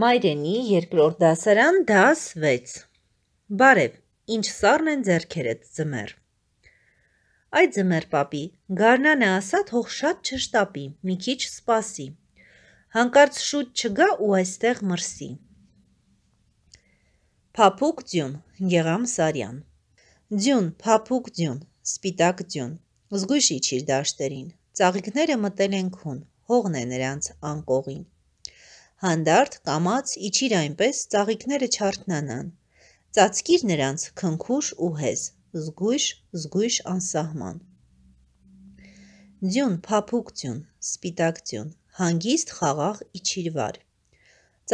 Մայրենի երկրորդ դասարան դաս 6 Բարև, ինչ սառն են ձերքերդ ձմեր։ Այդ ձմեր պապի, գարնանը ասատ հող շատ չշտապի, մի քիչ սպասի։ Հանկարծ շուտ չգա ու այստեղ մրսի։ Փափուկ ձյուն, Գեգամ Սարյան։ Ձյուն, փափուկ ձյուն, սպիտակ ձյուն։ Զգույշ իջիր դաշտերին։ Ծաղիկները մտել են քուն, հողն է նրանց անկողին։ Հանդարտ կամած իջիր այնպես ծաղիկները չարթնանան։ Ծածկիր նրանց քնքուշ ու հեզ, զգույշ, զգույշ անսահման։ Ձյուն, փափուկ ձյուն, սպիտակ ձյուն, հանգիստ խաղաղ իջիր վար։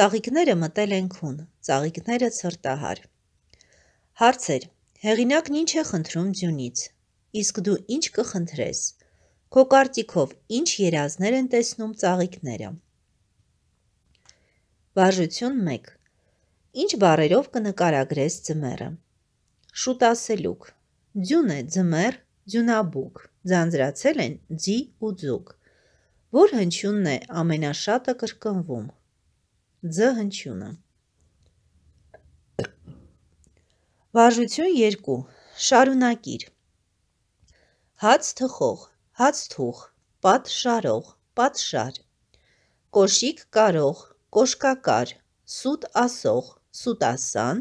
Ծաղիկները մտել են քուն, ծաղիկները ցրտահար։ Հարցեր. Հեղինակն ինչ է խնդրում ձյունից։ Իսկ դու ինչ կխնդրես։ Քո կարծիքով ինչ երազներ են տեսնում ծաղիկները։ Վարժություն 1. Ինչ բարերով կնկարագրես ձմեռը։ Շուտ ասելուկ։ Ձյուն է ձմեռ, ձյունաբուկ։ Ձանձրացել են ձի ու ձուկ։ Որ հնչյունն է ամենաշատը կրկնվում։ Ձ հնչյունը։ Վարժություն 2. Շարունակիր։ Հաց թխող, հաց թուխ, պատ շարող, պատ շար։ Կոշիկ կարող, կոշկակար, սուտ ասող, սուտասան,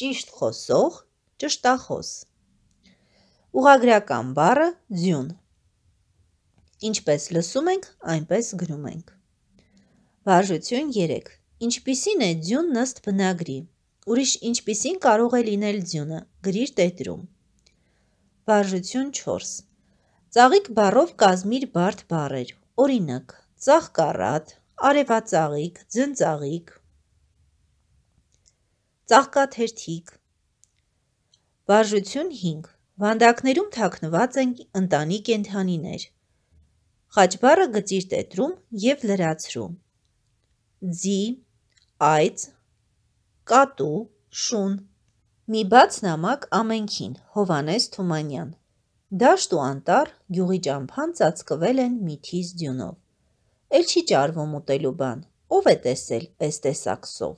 ճիշտ խոսող, ճշտախոս։ Ուղագրական բառը ձյուն։ Ինչպես լսում ենք, այնպես գրում ենք։ Վարժություն 3. Ինչպիսին է ձյունն ըստ բնագրի։ Ուրիշ ինչպիսին կարող է լինել ձյունը։ Գրիր տետրում։ Վարժություն 4. Ծաղիկ բառով կազմիր բարդ բառեր։ Օրինակ՝ ծաղկառատ, արևածաղիկ, ձնծաղիկ, ծաղկաթերթիկ։ Վարժություն 5. Վանդակներում թաքնված են ընտանի կենթանիներ։ Խաչբարը գծիր տետրում և լրացրում։ Ձի, այծ, կատու, շուն։ Մի բաց նամակ ամենքին, Հովանես Թումանյան։ Դաշտ ու անտար գյուղի ճամփան ծածկվել են միթից ձյունով էլ չի ճարվում ուտելու բան։ Ով է տեսել այս տեսակ սով։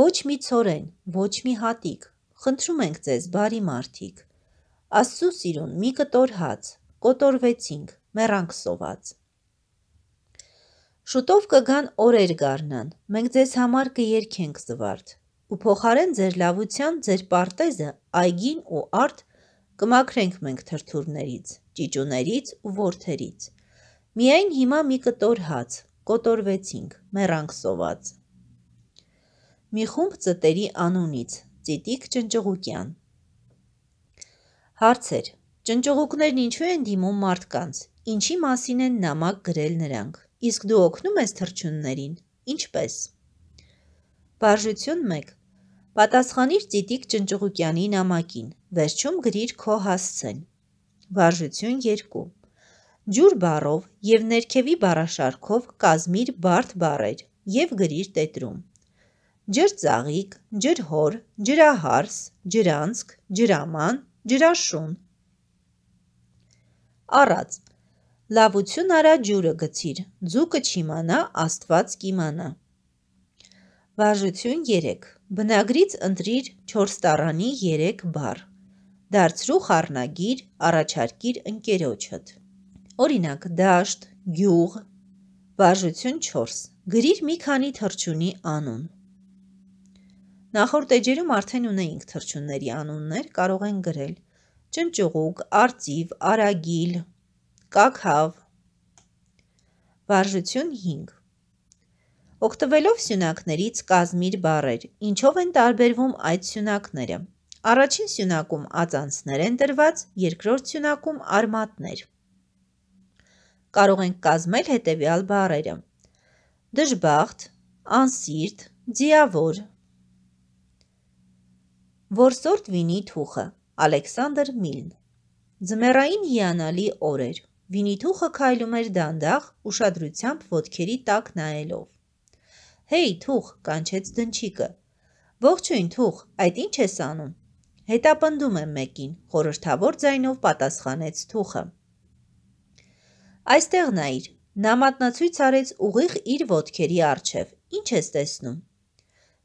Ոչ մի ցորեն, ոչ մի հատիկ։ Խնդրում ենք ձեզ, բարի մարդիկ։ Աստծո սիրուն, մի կտոր հաց։ Կոտորվեցինք, մեռանք սոված։ Շուտով կգան օրեր գառնան։ Մենք ձեզ համար կերքենք զվարթ։ Ու փոխարեն ձեր լավության, ձեր պարտեզը այգին ու արդ կմաքրենք մենք թրթուրներից, ճիճուներից ու ворթերից։ Միայն հիմա մի կտոր հաց, կոտորվեցինք, մեռանք սոված։ Մի խումբ ծտերի անունից, ծիտիկ ճնճղուկյան։ Հարցեր. ճնճղուկներն ինչու են դիմում մարդկանց, ինչի մասին են նամակ գրել նրանք, իսկ դու օգնում ես թրջուններին, ինչպես։ Բարժություն 1. Պատասխանիր ծիտիկ ճնճղուկյանի նամակին, վերջում գրիր քո հասցեն։ Վարժություն 2. Ջուր բառով եւ ներքևի բառաշարքով կազմիր բարդ բառեր եւ գրիր տետրում։ Ջրծաղիկ, ջրհոր, ջրահարս, ջրանցք, ջրաման, ջրաշուն։ Առած Լավություն արա ջուրը գցիր, ձուկը չիմանա, աստված կիմանա։ Վաժություն 3. Բնագրից ընտրիր 4 տարանի 3 բառ։ Դարձրու խառնագիր, առաջարկիր ընկերոջդ։ Օրինակ՝ դաշտ, գյուղ։ Վարժություն 4. Գրիր մի քանի թռչունի անուն։ Նախորդ էջերում արդեն ունեինք թռչունների անուններ, կարող են գրել ճնճղուկ, արծիվ, արագիլ, կակհավ։ Վարժություն 5. Օգտվելով սյունակներից կազմիր բառեր։ Ինչով են տարբերվում այդ սյունակները։ Առաջին սյունակում ածանցներ են դրված, երկրորդ սյունակում արմատներ կարող ենք կազմել հետևյալ բառերը. դժբախտ, անսիրտ, ձիավոր։ Որսորդ վինի թուխը, Ալեքսանդր Միլն։ Ձմեռային հիանալի օր էր։ Վինի թուխը քայլում էր դանդաղ, ուշադրությամբ ոտքերի տակ նայելով։ Հեյ, թուխ, կանչեց դնչիկը։ Ողջույն, թուխ, այդ ինչ ես անում։ Հետապնդում եմ մեկին, խորհրդավոր ձայնով պատասխանեց թուխը։ Այստեղ նայիր, նա մատնացույց արեց ուղիղ իր ոտքերի արջև, ինչ ես տեսնում։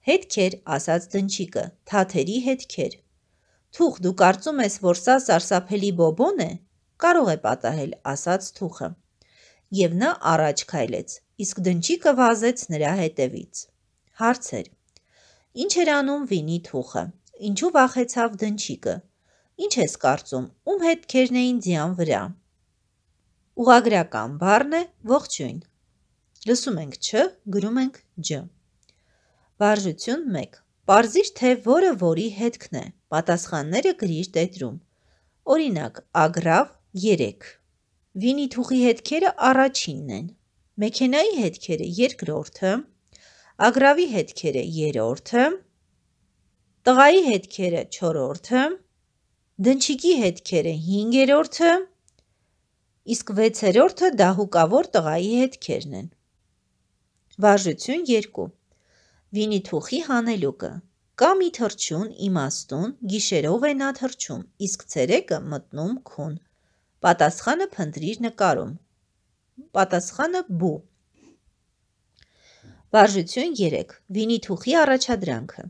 Հետքեր, ասաց դնչիկը, թաթերի հետքեր։ Թուխ, դու կարծում ես, որ սա սարսափելի բոբոն է։ Կարող է պատահել, ասաց թուխը։ Եվ նա առաջ քայլեց, իսկ դնչիկը վազեց նրա հետևից։ Հարցեր. Ինչ էր անում վինի թուխը։ Ինչու վախեցավ դնչիկը։ Ինչ ես կարծում, ում հետքերն էին ձյան վրա։ Ուղագրական բառն է ողջույն։ Լսում ենք չ, գրում ենք ջ։ Վարժություն 1։ Պարզիր, թե որը որի հետքն է։ Պատասխանները գրիր տետրում։ Օրինակ, ագրավ 3։ Վինի թուղի հետքերը առաջինն են։ Մեքենայի հետքերը երկրորդը, ագրավի հետքերը երրորդը, տղայի հետքերը չորրորդը, դնչիկի հետքերը հինգերորդը, իսկ 6-րդը դահուկավոր տղայի հետքերն են։ Վարժություն 2. Վինի թուխի հանելուկը։ Կամ իթ հրճուն, իմաստուն, գիշերով է նա թրճում, իսկ ցերեկը մտնում քուն։ Պատասխանը փնտրիր նկարում։ Պատասխանը բու։ Վարժություն 3. Վինի թուխի առաջադրանքը։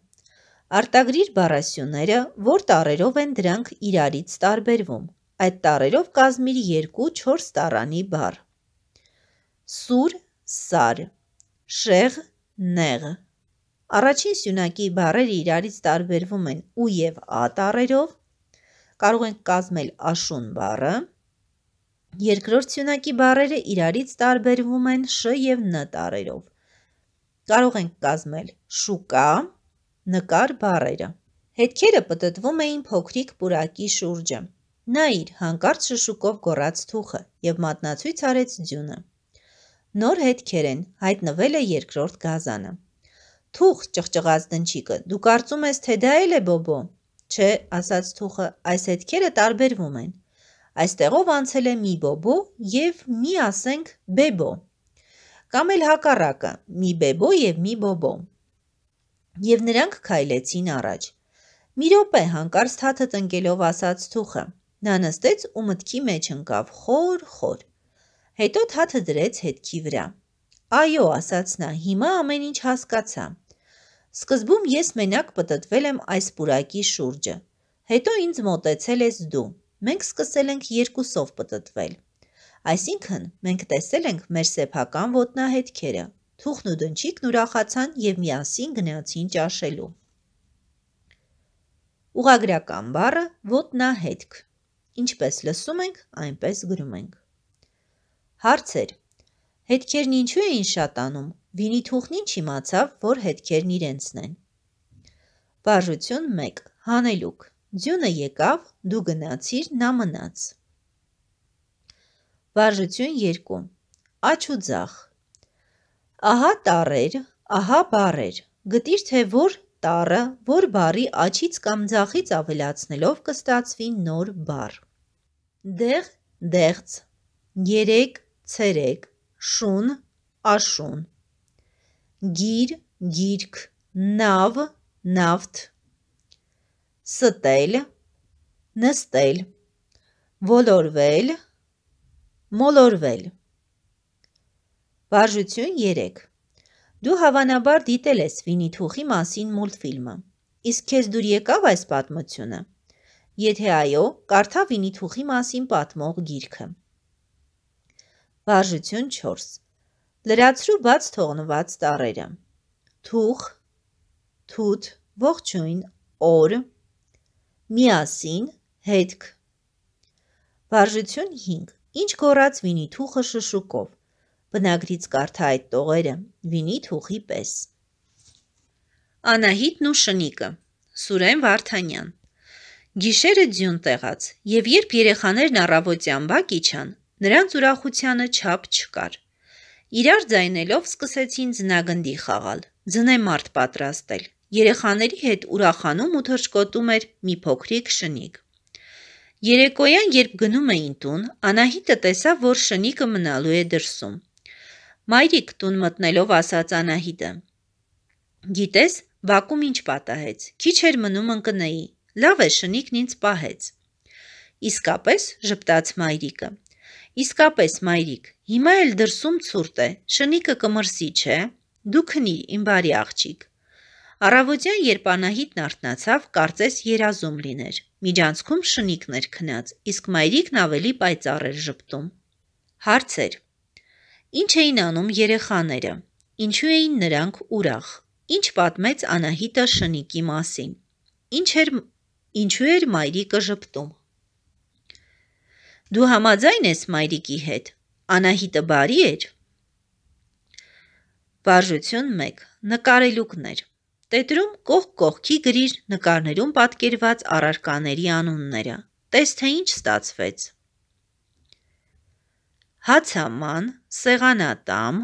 Արտագրիր բառասյուները, որ տառերով են դրանք իրարից տարբերվում։ Այդ տարերով կազմիր երկու չորս տարանի բար։ Սուր, սար, շեղ, նեղ։ Առաջին սյունակի բարերը իրարից տարբերվում են ու և ա տարերով, կարող ենք կազմել աշուն բարը, երկրորդ սյունակի բարերը իրարից տարբերվում են շ և ն տարերով, կարող ենք կազմել շուկա, նկար բարերը։ Հետքերը պտտվում էին փոքրիկ պուրակի շուրջը։ Նա իր հանկարծ շշուկով գոռաց թուխը եւ մատնացույց արեց ձյունը։ Նոր հետքեր են հայտնվել է երկրորդ գազանը։ Թուխ ճղճղաց դնչիկը, դու կարծում ես թե դա էլ է Բոբո։ Չէ, ասաց թուխը, այս հետքերը տարբերվում են։ Այստեղով անցել է մի Բոբո եւ մի ասենք Բեբո։ Կամ էլ հակառակը՝ մի Բեբո եւ մի Բոբո։ Եվ նրանք քայլեցին առաջ։ Մի րոպե հանկարծ թաթը տնկելով ասաց թուխը Նա նստեց ու մտքի մեջ ընկավ խոր-խոր։ Հետո թաթը դրեց հետքի վրա։ Այո, ասաց նա, հիմա ամեն ինչ հասկացա։ Սկզբում ես մենակ պտտվել եմ այս պուրակի շուրջը։ Հետո ինձ մոտեցել ես դու։ Մենք սկսել ենք երկուսով պտտվել։ Այսինքն, մենք տեսել ենք մեր սեփական ոտնահետքերը։ Թուխն ու դնչիկն ուրախացան եւ միասին գնացին ճաշելու։ Ուղագրական բառը ոտնահետք Ինչպես լսում ենք, այնպես գրում ենք։ Հարցեր. Հետքերն ինչու էին շատանում։ Վինի թուխն ինչ իմացավ, որ հետքերն իրենցն են։ Բաժություն 1. Հանելուկ։ Ձյունը եկավ, դու գնացիր, նա մնաց։ Բաժություն 2. Աչ ու ձախ։ Ահա տարեր, ահա բարեր։ Գտիր թե որ տառը, որ բարի աչից կամ ձախից ավելացնելով կստացվի նոր բար դեղ դեղց, երեք ցերեկ, շուն աշուն, գիր գիրք, նավ նավթ, ստել նստել, ոլորվել, մոլորվել։ Վարժություն 3 Դու հավանաբար դիտել ես Վինիթուխի մասին մուլտֆիլմը։ Իսկ քեզ դուր եկավ այս պատմությունը։ Եթե այո, կարդա վինի թուխի մասին պատմող գիրքը։ Վարժություն 4. Լրացրու բաց թողնված տառերը։ Թուխ, թութ, ողջույն, օր, միասին, հետք։ Վարժություն 5. Ինչ կորած վինի թուխը շշուկով։ Բնագրից կարդա այդ տողերը վինի թուխի պես։ Անահիտն ու շնիկը Սուրեն Վարդանյան Գիշերը ձյուն տեղաց, եւ երբ երեխաներն առավոտյան բակ իջան, նրանց ուրախությունը չափ չկար։ Իրար ձայնելով սկսեցին ձնագնդի խաղալ, ձնեմարտ պատրաստել։ Երեխաների հետ ուրախանում ու թռչկոտում էր մի փոքրիկ շնիկ։ Երեկոյան, երբ գնում էին տուն, Անահիտը տեսավ, որ շնիկը մնալու է դրսում։ Մայրիկ տուն մտնելով ասաց Անահիտը. Գիտես, Բակում ինչ պատահեց։ Քիչ էր մնում ընկնեի։ Լավ է, շնիկն ինձ պահեց։ Իսկապես ժպտաց մայրիկը։ Իսկապես մայրիկ, հիմա էլ դրսում ցուրտ է, շնիկը կմրսի, չէ՞։ Դու քնի, իմ բարի աղջիկ։ Առավոտյան, երբ Անահիտն արթնացավ, կարծես երազում լիներ։ Միջանցքում շնիկն էր քնած, իսկ մայրիկն ավելի պայծառ էր ժպտում։ Հարցեր. Ինչ էին անում երեխաները։ Ինչու էին նրանք ուրախ։ Ինչ պատմեց Անահիտը շնիկի մասին։ Ինչ էր ինչու էր մայրիկը ժպտում։ Դու համաձայն ես մայրիկի հետ։ Անահիտը բարի էր։ Վարժություն 1. Նկարելուկներ։ Տետրում կողք կողքի գրիր նկարներում պատկերված առարկաների անունները։ Տես թե ինչ ստացվեց։ Հացաման, սեղանատամ,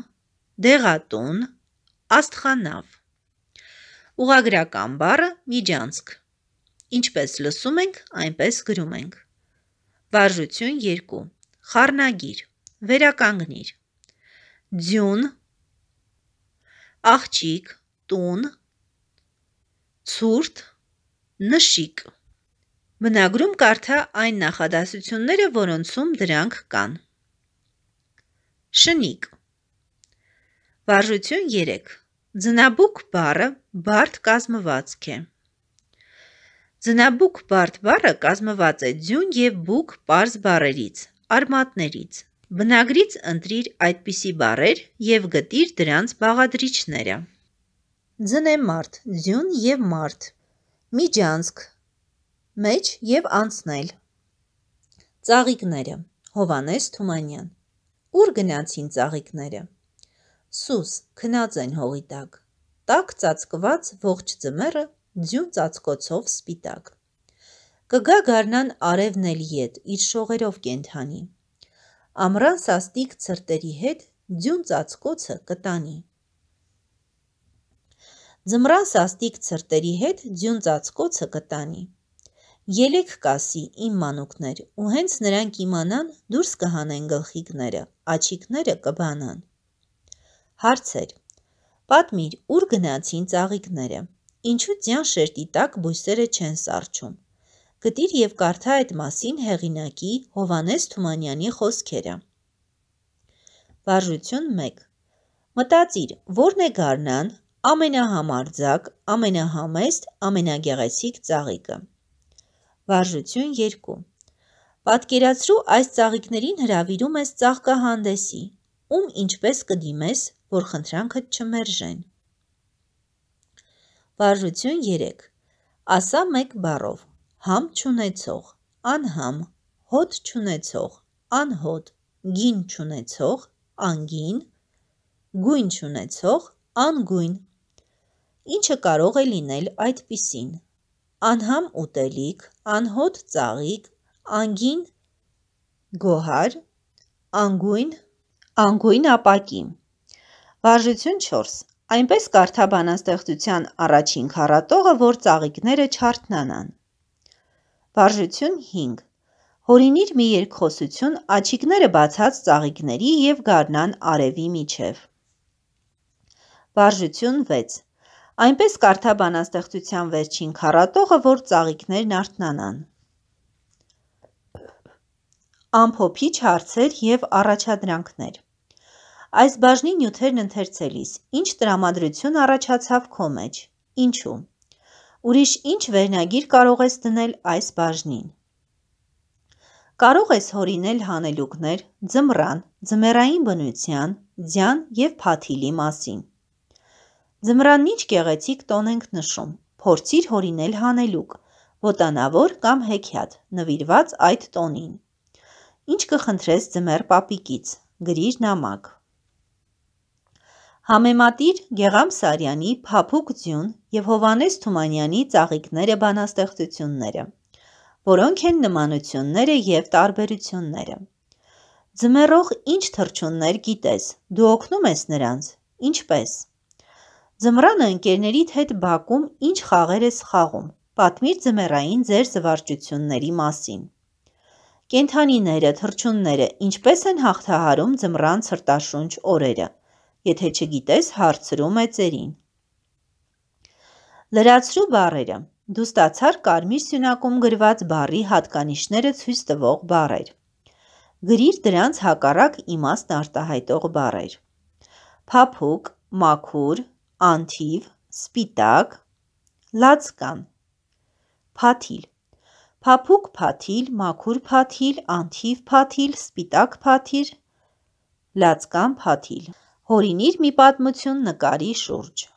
դեղատուն, աստխանավ։ Ուղագրական բառը միջանցք։ Ինչպես լսում ենք, այնպես գրում ենք։ Վարժություն 2. Խառնագիր։ Վերականգնիր։ Ձյուն։ Աղջիկ, տուն։ Ցուրտ, նշիկ։ Մնագրում կարդա այն նախադասությունները, որոնցում դրանք կան։ Շնիկ։ Վարժություն 3. Ձնաբուկ բառը բարդ կազմվածք է։ Ձնաբուկ բարդ բառը կազմված է ձյուն եւ բուկ པարզ բառերից, արմատներից։ Բնագրից ընտրիր այդպիսի բառեր եւ գտիր դրանց բաղադրիչները։ Ձնեմարտ, ձյուն եւ մարտ։ Միջանցք՝ մեջ եւ անցնել։ Ծաղիկները՝ Հովանես Թումանյան։ Ուր գնացին ծաղիկները։ Սուս քնած են հողի տակ։ Տակ ծածկված ողջ ձմեռը ձյուն ծածկոցով սպիտակ։ Կգա գարնան արևն էլ ետ, իր շողերով կենթանի։ Ամրան սաստիկ ծրտերի հետ ձյուն ծածկոցը կտանի։ Ձմրան սաստիկ ծրտերի հետ ձյուն ծածկոցը կտանի։ Ելեք կասի իմ մանուկներ, ու հենց նրանք իմանան դուրս կհանեն գլխիկները, աչիկները կբանան։ Հարցեր։ Պատմիր, ուր գնացին ծաղիկները ինչու ձյան շերտի տակ բույսերը չեն սառչում։ Գտիր եւ կարդա այդ մասին հեղինակի Հովանես Թումանյանի խոսքերը։ Վարժություն 1 Մտածիր, ո՞րն է գարնան, ամենահամարձակ, ամենահամեստ, ամենագեղեցիկ ծաղիկը։ Վարժություն 2 Պատկերացրու այս ծաղիկներին հրավիրում ես ծաղկահանդեսի, ում ինչպես կդիմես, որ խնդրանքդ չմերժեն։ Վարժություն 3. Ասա մեկ բառով. համ չունեցող, անհամ, հոտ չունեցող, անհոտ, գին չունեցող, անգին, գույն չունեցող, անգույն։ Ինչը կարող է լինել այդպիսին. անհամ ուտելիք, անհոտ ծաղիկ, անգին գոհար, անգույն, անգույն ապակի։ Վարժություն 4. Այնպես կարթա բանաստեղծության առաջին քառատողը, որ ծաղիկները չարթնանան։ Վարժություն 5 Հորինիր մի երկխոսություն աչիկները բացած ծաղիկների և գարնան արևի միջև։ Վարժություն 6 Այնպես կարթա բանաստեղծության վերջին քառատողը, որ ծաղիկներն արթնանան։ Ամփոփիչ հարցեր եւ առաջադրանքներ։ Այս բաժնի նյութերն ընթերցելիս ինչ տրամադրություն առաջացավ քո մեջ։ Ինչու։ Ուրիշ ինչ վերնագիր կարող ես դնել այս բաժնին։ Կարող ես հորինել հանելուկներ ձմռան, ձմեռային բնության, ձյան եւ փաթիլի մասին։ Ձմռանն ինչ գեղեցիկ տոն ենք նշում։ Փորձիր հորինել հանելուկ, ոտանավոր կամ հեքիաթ, նվիրված այդ տոնին։ Ինչ կխնդրես ձմեռ պապիկից։ Գրիր նամակ։ Համեմատիր Գեղամ Սարյանի «Փափուկ ձյուն» և Հովհաննես Թումանյանի «Ծաղիկները բանաստեղծությունները», որոնք են նմանությունները և տարբերությունները։ Ձմեռող ինչ թռչուններ գիտես, դու օգնում ես նրանց, ինչպես։ Ձմռանը ընկերներիդ հետ բակում ինչ խաղեր ես խաղում, պատմիր ձմեռային ձեր զվարճությունների մասին։ Կենդանիները, թռչունները ինչպես են հաղթահարում ձմռան ցրտաշունչ օրերը – Եթե չգիտես, հարցրու մեծերին։ Լրացրու բարերը։ Դու ստացար կարմիր սյունակում գրված բարի հատկանիշները ցույց տվող բարեր։ Գրիր դրանց հակառակ իմաստ արտահայտող բարեր։ Փափուկ, մաքուր, անթիվ, սպիտակ, լացկան։ Փաթիլ։ Փափուկ փաթիլ, մաքուր փաթիլ, անթիվ փաթիլ, սպիտակ փաթիլ, լացկան փաթիլ հորինիր մի պատմություն նկարի շուրջ։